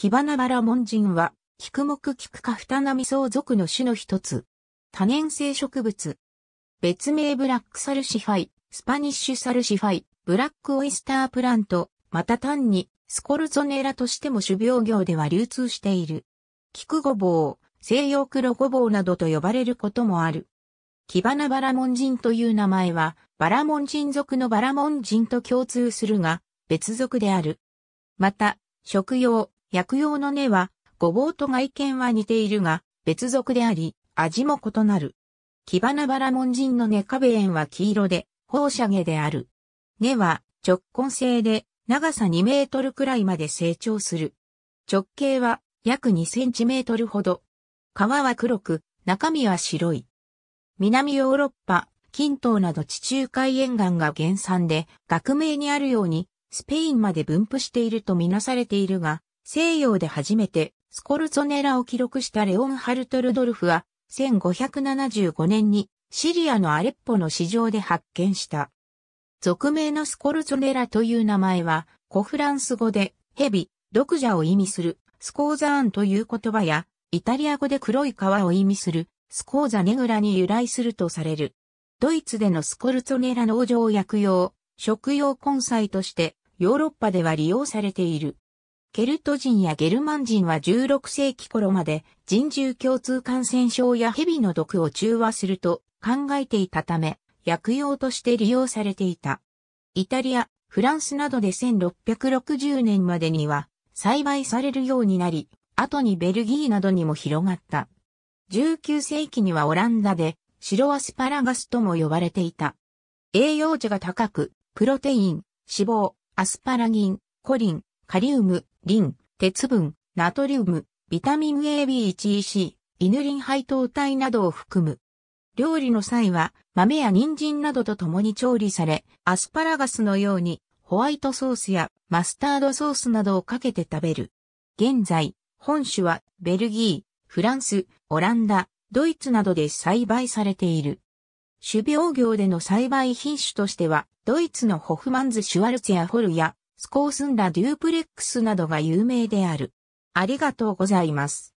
キバナバラモンジンは、キクモクキクカフタナミソウ属の種の一つ。多年生植物。別名ブラックサルシファイ、スパニッシュサルシファイ、ブラックオイスタープラント、また単にスコルゾネラとしても種苗業では流通している。キクゴボウ、西洋黒ゴボウなどと呼ばれることもある。キバナバラモンジンという名前は、バラモンジンのバラモンジンと共通するが、別属である。また、食用、薬用の根は、ごぼうと外見は似ているが、別属であり、味も異なる。キバナバラモンジの根壁縁は黄色で、放射毛である。根は直根性で、長さ2メートルくらいまで成長する。直径は約2センチメートルほど。皮は黒く、中身は白い。南ヨーロッパ、近東など地中海沿岸が原産で、学名にあるように、スペインまで分布しているとみなされているが、西洋で初めてスコルツォネラを記録したレオンハルト・ルドルフは、1575年にシリアのアレッポの市場で発見した。俗名のスコルツォネラという名前は、古フランス語で、蛇、毒蛇を意味する、スコーザーンという言葉や、イタリア語で黒い皮を意味する、スコーザネグラに由来するとされる。ドイツでのスコルツォネラ農場薬用、食用根菜として、ヨーロッパでは利用されている。ケルト人やゲルマン人は16世紀頃まで人獣共通感染症や蛇の毒を中和すると考えていたため、薬用として利用されていた。イタリア、フランスなどで1660年までには栽培されるようになり、後にベルギーなどにも広がった。19世紀にはオランダで白アスパラガスとも呼ばれていた。栄養値が高く、プロテイン、脂肪、アスパラギン、コリン、カリウム、リン、鉄分、ナトリウム、ビタミン AB1EC、イヌリン配糖体などを含む。料理の際は豆や人参などと共に調理され、アスパラガスのようにホワイトソースやマスタードソースなどをかけて食べる。現在、本種はベルギー、フランス、オランダ、ドイツなどで栽培されている。種苗業での栽培品種としては、ドイツのホフマンズ・シュワルツやホルや、スコースンラデュープレックスなどが有名である。ありがとうございます。